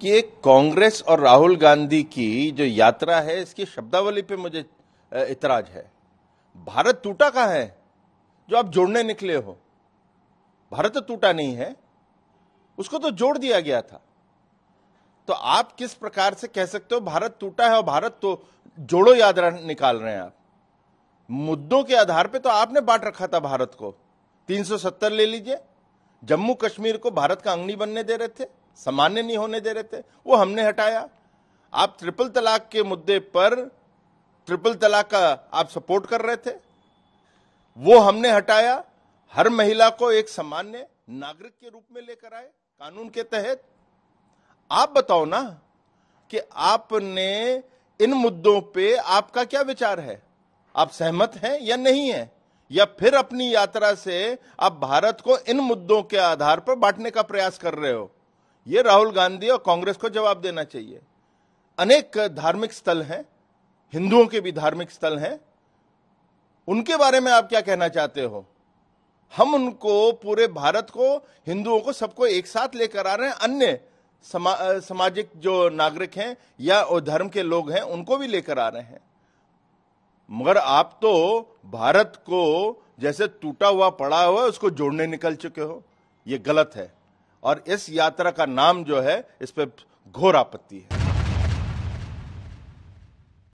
कि कांग्रेस और राहुल गांधी की जो यात्रा है इसकी शब्दावली पे मुझे इतराज है भारत टूटा कहा है जो आप जोड़ने निकले हो भारत तो टूटा नहीं है उसको तो जोड़ दिया गया था तो आप किस प्रकार से कह सकते हो भारत टूटा है और भारत तो जोड़ो याद निकाल रहे हैं आप मुद्दों के आधार पे तो आपने बांट रखा था भारत को 370 ले लीजिए जम्मू कश्मीर को भारत का अंगनी बनने दे रहे थे सामान्य नहीं होने दे रहे थे वो हमने हटाया आप ट्रिपल तलाक के मुद्दे पर ट्रिपल तलाक का आप सपोर्ट कर रहे थे वो हमने हटाया हर महिला को एक सामान्य नागरिक के रूप में लेकर आए कानून के तहत आप बताओ ना कि आपने इन मुद्दों पे आपका क्या विचार है आप सहमत हैं या नहीं है या फिर अपनी यात्रा से आप भारत को इन मुद्दों के आधार पर बांटने का प्रयास कर रहे हो ये राहुल गांधी और कांग्रेस को जवाब देना चाहिए अनेक धार्मिक स्थल हैं हिंदुओं के भी धार्मिक स्थल हैं उनके बारे में आप क्या कहना चाहते हो हम उनको पूरे भारत को हिंदुओं को सबको एक साथ लेकर आ रहे हैं अन्य समा, सामाजिक जो नागरिक हैं या धर्म के लोग हैं उनको भी लेकर आ रहे हैं मगर आप तो भारत को जैसे टूटा हुआ पड़ा हुआ उसको जोड़ने निकल चुके हो ये गलत है और इस यात्रा का नाम जो है इस पर घोर आपत्ति है